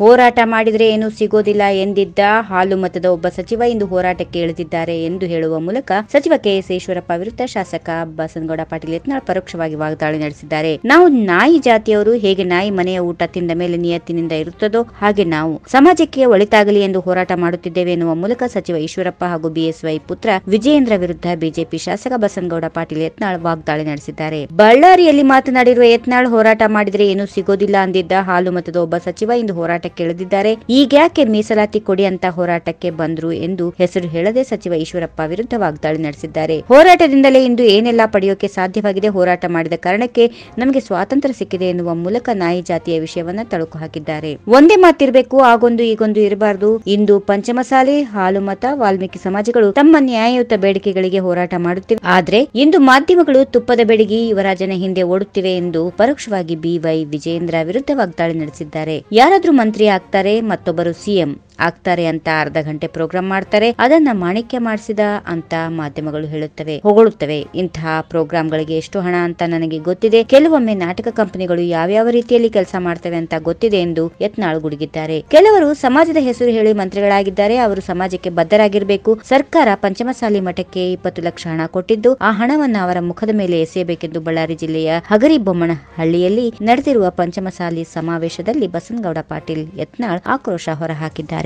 ಹೋರಾಟ ಮಾಡಿದರೆ ಏನೂ ಸಿಗೋದಿಲ್ಲ ಎಂದಿದ್ದ ಹಾಲು ಮತದ ಒಬ್ಬ ಸಚಿವ ಇಂದು ಹೋರಾಟಕ್ಕೆ ಇಳಿದಿದ್ದಾರೆ ಎಂದು ಹೇಳುವ ಮೂಲಕ ಸಚಿವ ಕೆಎಸ್ ಈಶ್ವರಪ್ಪ ವಿರುದ್ಧ ಶಾಸಕ ಬಸನಗೌಡ ಪಾಟೀಲ್ ಯತ್ನಾಳ್ ಪರೋಕ್ಷವಾಗಿ ವಾಗ್ದಾಳಿ ನಡೆಸಿದ್ದಾರೆ ನಾವು ನಾಯಿ ಜಾತಿಯವರು ಹೇಗೆ ನಾಯಿ ಮನೆಯ ಊಟ ತಿಂದ ಮೇಲೆ ನಿಯತ್ತಿನಿಂದ ಇರುತ್ತದೋ ಹಾಗೆ ನಾವು ಸಮಾಜಕ್ಕೆ ಒಳಿತಾಗಲಿ ಎಂದು ಹೋರಾಟ ಮಾಡುತ್ತಿದ್ದೇವೆ ಎನ್ನುವ ಮೂಲಕ ಸಚಿವ ಈಶ್ವರಪ್ಪ ಹಾಗೂ ಬಿಎಸ್ವೈ ಪುತ್ರ ವಿಜಯೇಂದ್ರ ವಿರುದ್ಧ ಬಿಜೆಪಿ ಶಾಸಕ ಬಸನಗೌಡ ಪಾಟೀಲ್ ಯತ್ನಾಳ್ ವಾಗ್ದಾಳಿ ನಡೆಸಿದ್ದಾರೆ ಬಳ್ಳಾರಿಯಲ್ಲಿ ಮಾತನಾಡಿರುವ ಯತ್ನಾಳ್ ಹೋರಾಟ ಮಾಡಿದರೆ ಏನೂ ಸಿಗೋದಿಲ್ಲ ಅಂದಿದ್ದ ಹಾಲು ಮತದ ಒಬ್ಬ ಸಚಿವ ಇಂದು ಹೋರಾಟ ಹೋರಾಟಕ್ಕೆ ಇಳಿದಿದ್ದಾರೆ ಈಗ್ಯಾಕೆ ಮೀಸಲಾತಿ ಕೊಡಿ ಅಂತ ಹೋರಾಟಕ್ಕೆ ಬಂದ್ರು ಎಂದು ಹೆಸರು ಹೇಳದೆ ಸಚಿವ ಈಶ್ವರಪ್ಪ ವಿರುದ್ಧ ವಾಗ್ದಾಳಿ ನಡೆಸಿದ್ದಾರೆ ಹೋರಾಟದಿಂದಲೇ ಇಂದು ಏನೆಲ್ಲ ಪಡೆಯೋಕೆ ಸಾಧ್ಯವಾಗಿದೆ ಹೋರಾಟ ಮಾಡಿದ ಕಾರಣಕ್ಕೆ ನಮಗೆ ಸ್ವಾತಂತ್ರ್ಯ ಸಿಕ್ಕಿದೆ ಎನ್ನುವ ಮೂಲಕ ನಾಯಿ ಜಾತಿಯ ವಿಷಯವನ್ನ ತಳುಕು ಹಾಕಿದ್ದಾರೆ ಒಂದೇ ಮಾತಿರಬೇಕು ಆಗೊಂದು ಈಗೊಂದು ಇರಬಾರದು ಇಂದು ಪಂಚಮಸಾಲೆ ಹಾಲು ಮತ ವಾಲ್ಮೀಕಿ ಸಮಾಜಗಳು ತಮ್ಮ ನ್ಯಾಯಯುತ ಬೇಡಿಕೆಗಳಿಗೆ ಹೋರಾಟ ಮಾಡುತ್ತಿವೆ ಆದ್ರೆ ಇಂದು ಮಾಧ್ಯಮಗಳು ತುಪ್ಪದ ಬೆಡಗಿ ಯುವರಾಜನ ಹಿಂದೆ ಓಡುತ್ತಿವೆ ಎಂದು ಪರೋಕ್ಷವಾಗಿ ಬಿವೈ ವಿಜಯೇಂದ್ರ ವಿರುದ್ಧ ವಾಗ್ದಾಳಿ ನಡೆಸಿದ್ದಾರೆ ಯಾರಾದ್ರೂ ಮಂತ್ರಿ ಮುಖ್ಯಮಂತ್ರಿ ಆಗ್ತಾರೆ ಮತ್ತೊಬ್ಬರು ಸಿಎಂ ಆಗ್ತಾರೆ ಅಂತ ಅರ್ಧ ಗಂಟೆ ಪ್ರೋಗ್ರಾಂ ಮಾಡ್ತಾರೆ ಅದನ್ನ ಮಾಣಿಕ್ಯ ಮಾಡಿಸಿದ ಅಂತ ಮಾಧ್ಯಮಗಳು ಹೇಳುತ್ತವೆ ಹೊಗಳುತ್ತವೆ ಇಂತಹ ಪ್ರೋಗ್ರಾಂಗಳಿಗೆ ಎಷ್ಟು ಹಣ ಅಂತ ನನಗೆ ಗೊತ್ತಿದೆ ಕೆಲವೊಮ್ಮೆ ನಾಟಕ ಕಂಪನಿಗಳು ಯಾವ್ಯಾವ ರೀತಿಯಲ್ಲಿ ಕೆಲಸ ಮಾಡ್ತವೆ ಅಂತ ಗೊತ್ತಿದೆ ಎಂದು ಯತ್ನಾಳ್ ಗುಡುಗಿದ್ದಾರೆ ಕೆಲವರು ಸಮಾಜದ ಹೆಸರು ಹೇಳಿ ಮಂತ್ರಿಗಳಾಗಿದ್ದಾರೆ ಅವರು ಸಮಾಜಕ್ಕೆ ಬದ್ಧರಾಗಿರಬೇಕು ಸರ್ಕಾರ ಪಂಚಮಸಾಲಿ ಮಠಕ್ಕೆ ಇಪ್ಪತ್ತು ಲಕ್ಷ ಹಣ ಕೊಟ್ಟಿದ್ದು ಆ ಹಣವನ್ನು ಅವರ ಮುಖದ ಮೇಲೆ ಎಸೆಯಬೇಕೆಂದು ಬಳ್ಳಾರಿ ಜಿಲ್ಲೆಯ ಹಗರಿ ಹಳ್ಳಿಯಲ್ಲಿ ನಡೆದಿರುವ ಪಂಚಮಸಾಲಿ ಸಮಾವೇಶದಲ್ಲಿ ಬಸನಗೌಡ ಪಾಟೀಲ್ ಯತ್ನಾಳ್ ಆಕ್ರೋಶ ಹೊರಹಾಕಿದ್ದಾರೆ